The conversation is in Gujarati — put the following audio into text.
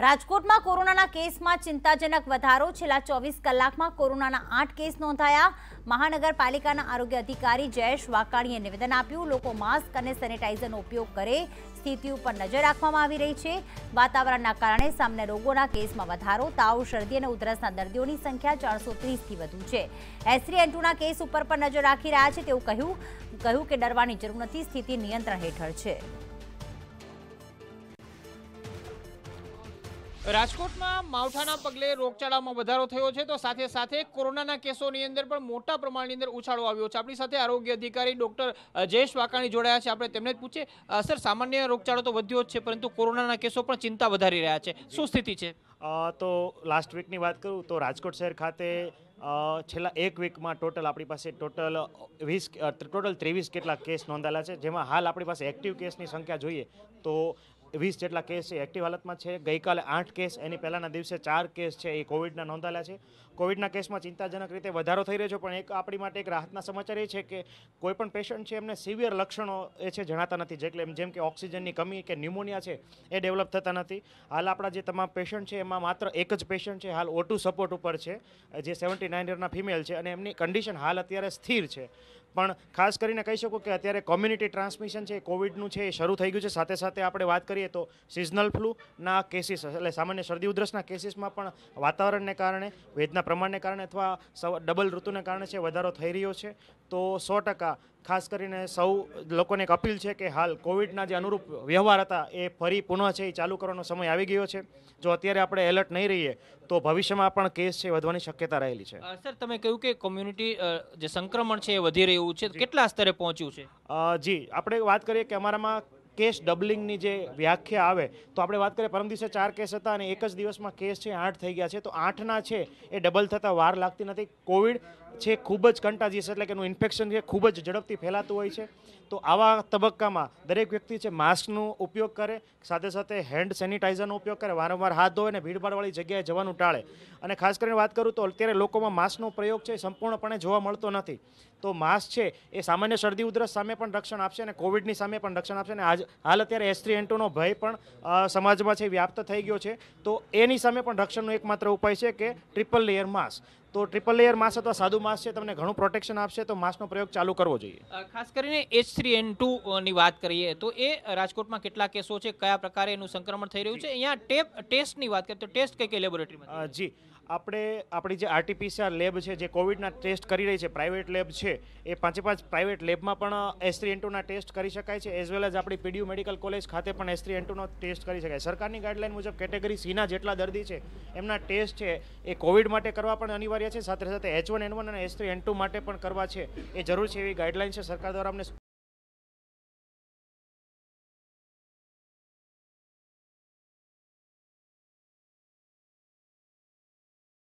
રાજકોટમાં કોરોનાના કેસમાં ચિંતાજનક વધારો છેલ્લા ચોવીસ કલાકમાં કોરોનાના આઠ કેસ નોંધાયા મહાનગરપાલિકાના આરોગ્ય અધિકારી જયેશ વાકાણીએ નિવેદન આપ્યું લોકો માસ્ક અને સેનેટાઇઝરનો ઉપયોગ કરે સ્થિતિ ઉપર નજર રાખવામાં આવી રહી છે વાતાવરણના કારણે સામને રોગોના કેસમાં વધારો તાવ શરદી અને ઉધરસના દર્દીઓની સંખ્યા ચારસો ત્રીસથી વધુ છે એસરી એન્ટુના કેસ ઉપર પણ નજર રાખી રહ્યા છે તેવું કહ્યું કહ્યું કે ડરવાની જરૂર નથી સ્થિતિ નિયંત્રણ હેઠળ છે રાજકોટમાં માવઠાના પગલે રોગચાળામાં વધારો થયો છે તો સાથે સાથે કોરોનાના કેસોની અંદર પણ મોટા પ્રમાણની અંદર ઉછાળો આવ્યો છે આપણી સાથે આરોગ્ય અધિકારી ડોક્ટર જયેશ વાકાણી જોડાયા છે આપણે તેમને જ પૂછે સર સામાન્ય રોગચાળો તો વધ્યો જ છે પરંતુ કોરોનાના કેસો પણ ચિંતા વધારી રહ્યા છે શું સ્થિતિ છે તો લાસ્ટ વીકની વાત કરું તો રાજકોટ શહેર ખાતે છેલ્લા એક વીકમાં ટોટલ આપણી પાસે ટોટલ વીસ ટોટલ ત્રેવીસ કેટલા કેસ નોંધાયેલા છે જેમાં હાલ આપણી પાસે એક્ટિવ કેસની સંખ્યા જોઈએ તો વીસ જેટલા કેસ છે એક્ટિવ હાલતમાં છે ગઈકાલે આઠ કેસ એની પહેલાંના દિવસે ચાર કેસ છે એ કોવિડના નોંધાયેલા છે કોવિડના કેસમાં ચિંતાજનક રીતે વધારો થઈ રહ્યો છે પણ એક આપણી માટે એક રાહતના સમાચાર એ છે કે કોઈપણ પેશન્ટ છે એમને સિવિયર લક્ષણો એ છે જણાતા નથી જેટલે જેમ કે ઓક્સિજનની કમી કે ન્યુમોનિયા છે એ ડેવલપ થતા નથી હાલ આપણા જે તમામ પેશન્ટ છે એમાં માત્ર એક જ પેશન્ટ છે હાલ ઓટુ સપોર્ટ ઉપર છે જે સેવન્ટી નાઇન યરના ફિમેલ છે અને એમની કન્ડિશન હાલ અત્યારે સ્થિર છે પણ ખાસ કરીને કહી શકું કે અત્યારે કોમ્યુનિટી ટ્રાન્સમિશન છે કોવિડનું છે એ શરૂ થઈ ગયું છે સાથે સાથે આપણે વાત કરીએ કરીએ તો સિઝનલ ફ્લૂના કેસીસ એટલે સામાન્ય શરદી ઉધરસના કેસીસમાં પણ વાતાવરણને કારણે વેદના પ્રમાણને કારણે અથવા ડબલ ઋતુને કારણે છે વધારો થઈ રહ્યો છે તો સો ટકા ખાસ કરીને સૌ લોકોને એક અપીલ છે કે હાલ કોવિડના જે અનુરૂપ વ્યવહાર હતા એ ફરી પુનઃ છે એ ચાલુ કરવાનો સમય આવી ગયો છે જો અત્યારે આપણે એલર્ટ નહીં રહીએ તો ભવિષ્યમાં પણ કેસ છે વધવાની શક્યતા રહેલી છે સર તમે કહ્યું કે કોમ્યુનિટી જે સંક્રમણ છે એ વધી રહ્યું છે કેટલા સ્તરે પહોંચ્યું છે જી આપણે વાત કરીએ કે અમારામાં કેસ ડબલિંગની જે વ્યાખ્યા આવે તો આપણે વાત કરીએ પરમ દિવસે ચાર કેસ હતા અને એક જ દિવસમાં કેસ છે આઠ થઈ ગયા છે તો આઠના છે એ ડબલ થતાં વાર લાગતી નથી કોવિડ છે ખૂબ જ કંટાજીસ એટલે કે એનું ઇન્ફેક્શન છે ખૂબ જ ઝડપથી ફેલાતું હોય છે તો આવા તબક્કામાં દરેક વ્યક્તિ છે માસ્કનો ઉપયોગ કરે સાથે સાથે હેન્ડ સેનિટાઇઝરનો ઉપયોગ કરે વારંવાર હાથ ધોવે અને ભીડભાડવાળી જગ્યાએ જવાનું ટાળે અને ખાસ કરીને વાત કરું તો અત્યારે લોકોમાં માસ્કનો પ્રયોગ છે સંપૂર્ણપણે જોવા મળતો નથી તો માસ્ક છે એ સામાન્ય શરદી ઉધરસ સામે પણ રક્ષણ આપશે અને કોવિડની સામે પણ રક્ષણ આપશે અને આજ હાલ અત્યારે એસ એસટી એન્ટોનો ભય પણ સમાજમાં છે વ્યાપ્ત થઈ ગયો છે તો એની સામે પણ રક્ષણનો એકમાત્ર ઉપાય છે કે ટ્રિપલ લેયર માસ્ક તો ટ્રિપલ લેયર માસ અથવા સાદું માસ છે તમને ઘણું પ્રોટેક્શન આપશે તો માસનો પ્રયોગ ચાલુ કરવો જોઈએ ખાસ કરીને એચ થ્રી એન ટુની વાત કરીએ તો એ રાજકોટમાં કેટલા કેસો છે કયા પ્રકારે એનું સંક્રમણ થઈ રહ્યું છે અહીંયા ટેપ ટેસ્ટની વાત કરીએ તો ટેસ્ટ કઈ કઈ લેબોરેટરીમાં જી આપણે આપણી જે આરટીપીસીઆર લેબ છે જે કોવિડના ટેસ્ટ કરી રહી છે પ્રાઇવેટ લેબ છે એ પાંચે પાંચ પ્રાઇવેટ લેબમાં પણ એસ થ્રી એન્ટુના ટેસ્ટ કરી શકાય છે એઝ વેલ એઝ આપણી પીડીયુ મેડિકલ કોલેજ ખાતે પણ એસ થ્રી એન્ટુનો ટેસ્ટ કરી શકાય સરકારની ગાઈડલાઇન મુજબ કેટેગરી સીના જેટલા દર્દી છે એમના ટેસ્ટ છે એ કોવિડ માટે કરવા પણ અનિવાર્ય કરીએ છીએ સાથે સાથે એચ વન એન વન અને એચ થ્રી એન ટુ માટે પણ કરવા છે એ જરૂર છે એવી ગાઈડલાઇન છે સરકાર દ્વારા અમને